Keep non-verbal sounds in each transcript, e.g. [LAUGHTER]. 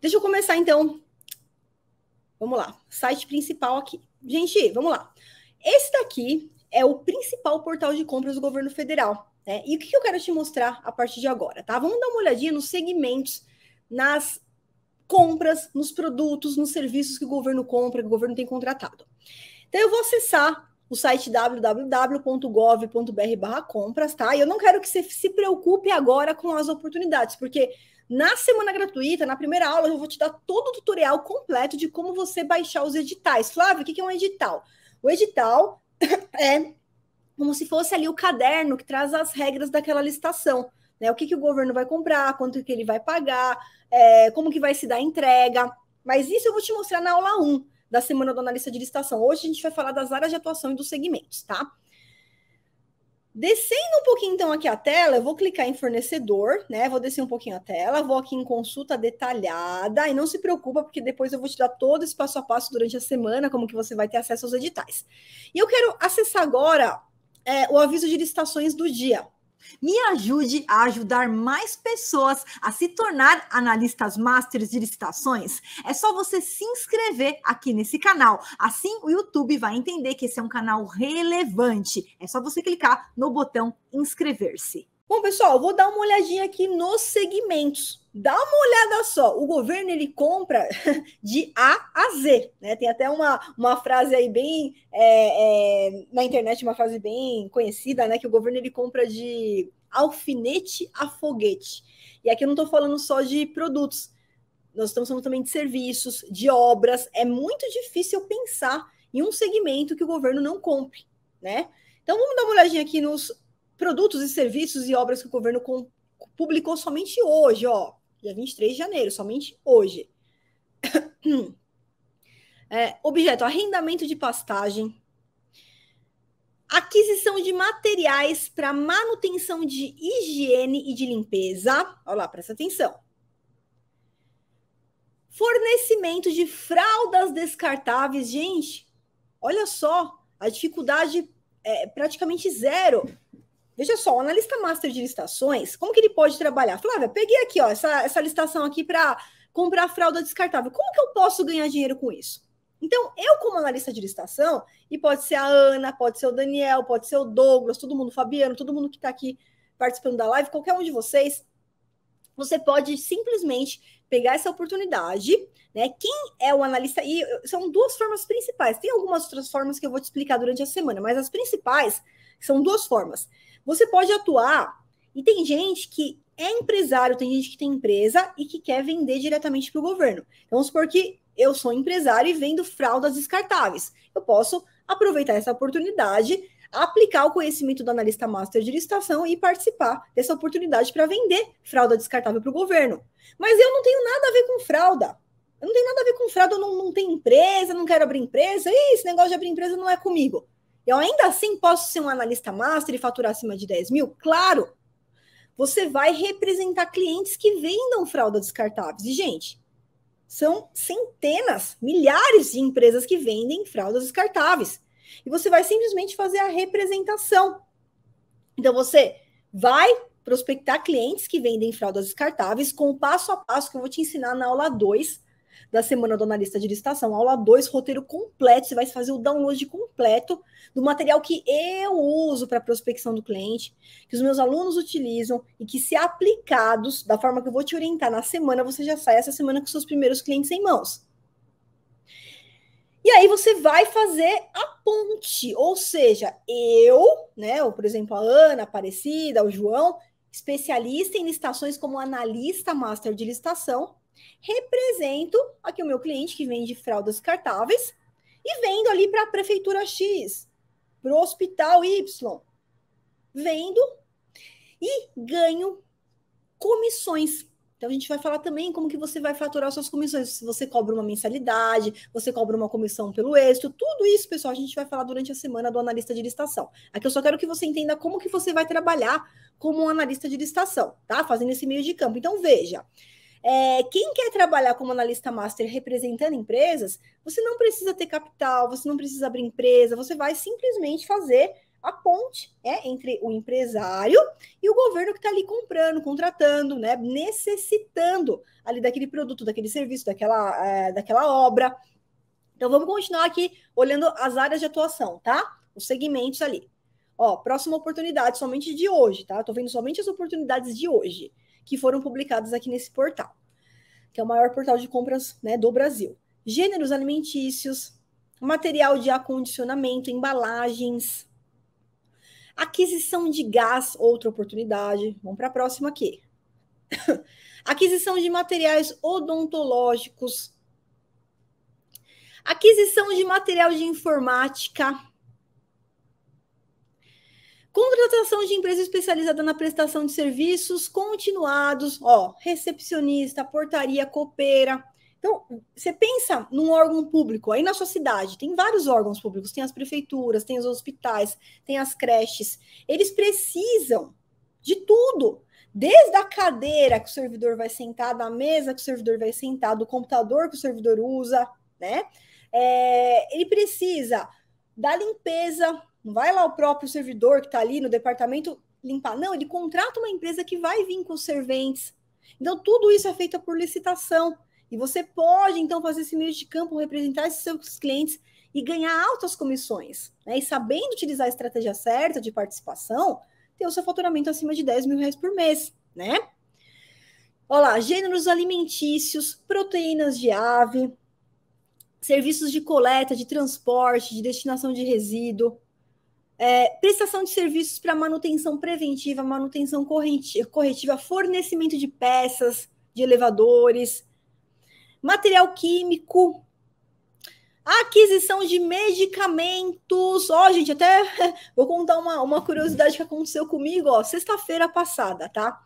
Deixa eu começar então. Vamos lá, site principal aqui. Gente, vamos lá. Esse daqui é o principal portal de compras do governo federal. Né? E o que eu quero te mostrar a partir de agora, tá? Vamos dar uma olhadinha nos segmentos, nas compras, nos produtos, nos serviços que o governo compra, que o governo tem contratado. Então eu vou acessar o site www.gov.br/compras, tá? E eu não quero que você se preocupe agora com as oportunidades, porque na semana gratuita, na primeira aula, eu vou te dar todo o tutorial completo de como você baixar os editais. Flávio, o que é um edital? O edital [COUGHS] é como se fosse ali o caderno que traz as regras daquela licitação. Né? O que, que o governo vai comprar, quanto que ele vai pagar, é, como que vai se dar a entrega. Mas isso eu vou te mostrar na aula 1 da Semana do Analista de Licitação. Hoje a gente vai falar das áreas de atuação e dos segmentos, tá? Descendo um pouquinho então aqui a tela, eu vou clicar em fornecedor, né? Vou descer um pouquinho a tela, vou aqui em consulta detalhada e não se preocupa porque depois eu vou te dar todo esse passo a passo durante a semana como que você vai ter acesso aos editais. E eu quero acessar agora é, o aviso de licitações do dia. Me ajude a ajudar mais pessoas a se tornar analistas masters de licitações. É só você se inscrever aqui nesse canal. Assim o YouTube vai entender que esse é um canal relevante. É só você clicar no botão inscrever-se. Bom, pessoal, vou dar uma olhadinha aqui nos segmentos. Dá uma olhada só, o governo ele compra [LAUGHS] de A a Z, né? Tem até uma, uma frase aí bem é, é, na internet, uma frase bem conhecida, né? Que o governo ele compra de alfinete a foguete. E aqui eu não estou falando só de produtos, nós estamos falando também de serviços, de obras. É muito difícil pensar em um segmento que o governo não compre, né? Então vamos dar uma olhadinha aqui nos produtos e serviços e obras que o governo com, publicou somente hoje, ó, dia 23 de janeiro, somente hoje. [COUGHS] É, objeto: arrendamento de pastagem, aquisição de materiais para manutenção de higiene e de limpeza. Olha lá, presta atenção. Fornecimento de fraldas descartáveis, gente. Olha só, a dificuldade é praticamente zero. Veja só, o analista master de licitações, como que ele pode trabalhar? Flávia, peguei aqui ó, essa, essa licitação aqui para comprar fralda descartável. Como que eu posso ganhar dinheiro com isso? Então, eu, como analista de licitação, e pode ser a Ana, pode ser o Daniel, pode ser o Douglas, todo mundo, Fabiano, todo mundo que está aqui participando da live, qualquer um de vocês, você pode simplesmente pegar essa oportunidade, né? Quem é o analista? E eh, são duas formas principais. Tem algumas outras formas que eu vou te explicar durante a semana, mas as principais são duas formas. Você pode atuar, e tem gente que é empresário, tem gente que tem empresa e que quer vender diretamente para o governo. Então, vamos supor que eu sou empresário e vendo fraldas descartáveis. Eu posso aproveitar essa oportunidade aplicar o conhecimento do analista master de licitação e participar dessa oportunidade para vender fralda descartável para o governo. Mas eu não tenho nada a ver com fralda. Eu não tenho nada a ver com fralda, eu não, não tenho empresa, não quero abrir empresa. Ih, esse negócio de abrir empresa não é comigo. Eu ainda assim posso ser um analista master e faturar acima de 10 mil? Claro! Você vai representar clientes que vendam fralda descartáveis. E, gente, são centenas, milhares de empresas que vendem fraldas descartáveis. E você vai simplesmente fazer a representação. Então, você vai prospectar clientes que vendem fraldas descartáveis com o passo a passo que eu vou te ensinar na aula 2 da semana do analista de licitação, aula 2, roteiro completo. Você vai fazer o download completo do material que eu uso para prospecção do cliente, que os meus alunos utilizam e que, se aplicados da forma que eu vou te orientar na semana, você já sai essa semana com seus primeiros clientes em mãos aí você vai fazer a ponte, ou seja, eu, né, ou por exemplo a Ana, Aparecida, o João, especialista em licitações como analista master de licitação, represento aqui o meu cliente que vende fraldas descartáveis e vendo ali para a prefeitura X, para o hospital Y, vendo e ganho comissões então a gente vai falar também como que você vai faturar suas comissões, se você cobra uma mensalidade, você cobra uma comissão pelo êxito, tudo isso, pessoal, a gente vai falar durante a semana do analista de licitação. Aqui eu só quero que você entenda como que você vai trabalhar como um analista de licitação, tá? Fazendo esse meio de campo. Então veja, é, quem quer trabalhar como analista master representando empresas, você não precisa ter capital, você não precisa abrir empresa, você vai simplesmente fazer a ponte é entre o empresário e o governo que está ali comprando, contratando, né, necessitando ali daquele produto, daquele serviço, daquela, é, daquela obra. Então vamos continuar aqui olhando as áreas de atuação, tá? Os segmentos ali. Ó, próxima oportunidade somente de hoje, tá? Estou vendo somente as oportunidades de hoje que foram publicadas aqui nesse portal, que é o maior portal de compras né, do Brasil. Gêneros alimentícios, material de acondicionamento, embalagens, Aquisição de gás, outra oportunidade. Vamos para a próxima aqui. [COUGHS] Aquisição de materiais odontológicos. Aquisição de material de informática. Contratação de empresa especializada na prestação de serviços continuados, ó, recepcionista, portaria, copeira, então, você pensa num órgão público, aí na sua cidade, tem vários órgãos públicos, tem as prefeituras, tem os hospitais, tem as creches. Eles precisam de tudo. Desde a cadeira que o servidor vai sentar, da mesa que o servidor vai sentar, do computador que o servidor usa, né? É, ele precisa da limpeza, não vai lá o próprio servidor que está ali no departamento limpar, não, ele contrata uma empresa que vai vir com os serventes. Então, tudo isso é feito por licitação. E você pode, então, fazer esse meio de campo, representar esses seus clientes e ganhar altas comissões. Né? E sabendo utilizar a estratégia certa de participação, ter o seu faturamento acima de 10 mil reais por mês, né? Olha lá, gêneros alimentícios, proteínas de ave, serviços de coleta, de transporte, de destinação de resíduo, é, prestação de serviços para manutenção preventiva, manutenção corretiva, fornecimento de peças, de elevadores, material químico, aquisição de medicamentos. Ó, oh, gente, até [LAUGHS] vou contar uma, uma curiosidade que aconteceu comigo, ó, sexta-feira passada, tá?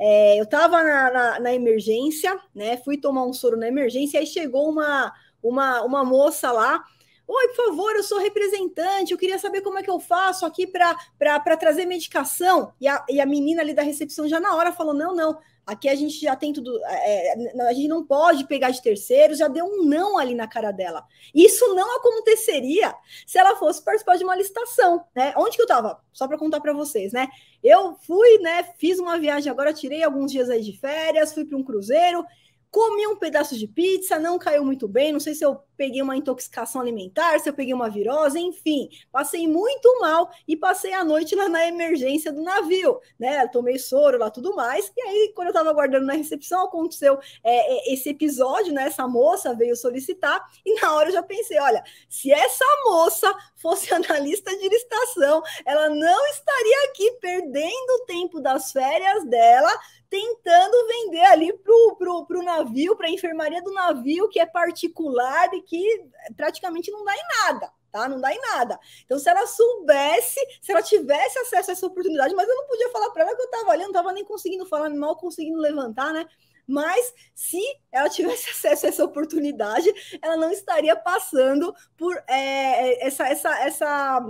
É, eu tava na, na, na, emergência, né? Fui tomar um soro na emergência, aí chegou uma, uma, uma moça lá Oi, por favor, eu sou representante, eu queria saber como é que eu faço aqui para trazer medicação. E a, e a menina ali da recepção já na hora falou: não, não, aqui a gente já tem tudo, é, é a gente não pode pegar de terceiros, já deu um não ali na cara dela. Isso não aconteceria se ela fosse participar de uma licitação, né? Onde que eu estava? Só para contar para vocês, né? Eu fui, né, fiz uma viagem agora, tirei alguns dias aí de férias, fui para um cruzeiro, comi um pedaço de pizza, não caiu muito bem, não sei se eu peguei uma intoxicação alimentar, se eu peguei uma virose, enfim, passei muito mal e passei a noite lá na emergência do navio, né? Tomei soro lá tudo mais, e aí quando eu estava aguardando na recepção aconteceu é, é, esse episódio, né? Essa moça veio solicitar e na hora eu já pensei, olha, se essa moça fosse [LAUGHS] analista de licitação, ela não estaria aqui perdendo o tempo das férias dela tentando vender ali o pro, pro navio, para a enfermaria do navio, que é particular e que praticamente não dá em nada tá? Não dá em nada. Então, se ela soubesse, se ela tivesse acesso a essa oportunidade, mas eu não podia falar para ela que eu estava ali, eu não estava nem conseguindo falar, mal conseguindo levantar, né? Mas se ela tivesse [LAUGHS] acesso a essa oportunidade, ela não estaria passando por é, essa, essa, essa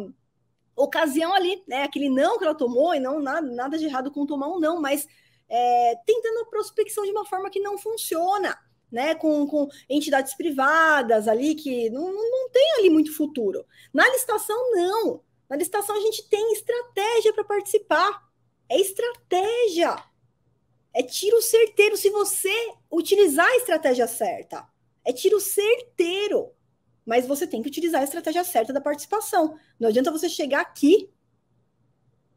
ocasião ali, né? Aquele não que ela tomou, e não nada, nada de errado com tomar um não, mas é, tentando a prospecção de uma forma que não funciona, né? Com, com entidades privadas ali que não, não tem ali muito futuro. Na licitação, não. Na licitação a gente tem estratégia para participar. É estratégia. É tiro certeiro se você utilizar a estratégia certa. É tiro certeiro. Mas você tem que utilizar a estratégia certa da participação. Não adianta você chegar aqui,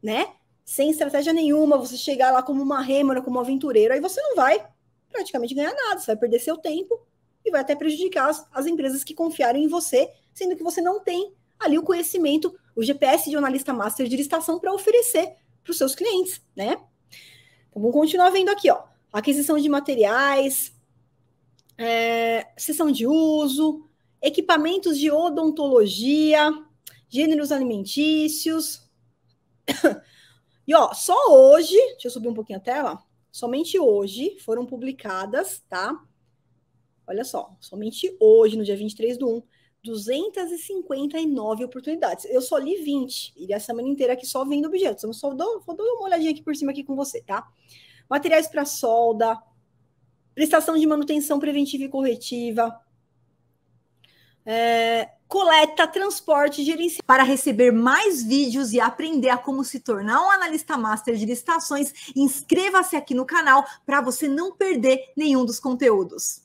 né? sem estratégia nenhuma, você chegar lá como uma rêmora, como um aventureiro, aí você não vai praticamente ganhar nada, você vai perder seu tempo e vai até prejudicar as, as empresas que confiaram em você, sendo que você não tem ali o conhecimento, o GPS de analista master de listação para oferecer para os seus clientes, né? Então, vamos continuar vendo aqui, ó. Aquisição de materiais, é, sessão de uso, equipamentos de odontologia, gêneros alimentícios, e ó, só hoje, deixa eu subir um pouquinho a tela, somente hoje foram publicadas, tá? Olha só, somente hoje, no dia 23 do 1, 259 oportunidades. Eu só li 20, e a semana inteira aqui só vendo objetos. Eu só dou, só dar uma olhadinha aqui por cima aqui com você, tá? Materiais para solda, prestação de manutenção preventiva e corretiva, é, coleta, transporte, gerenciamento. Para receber mais vídeos e aprender a como se tornar um analista master de licitações, inscreva-se aqui no canal para você não perder nenhum dos conteúdos.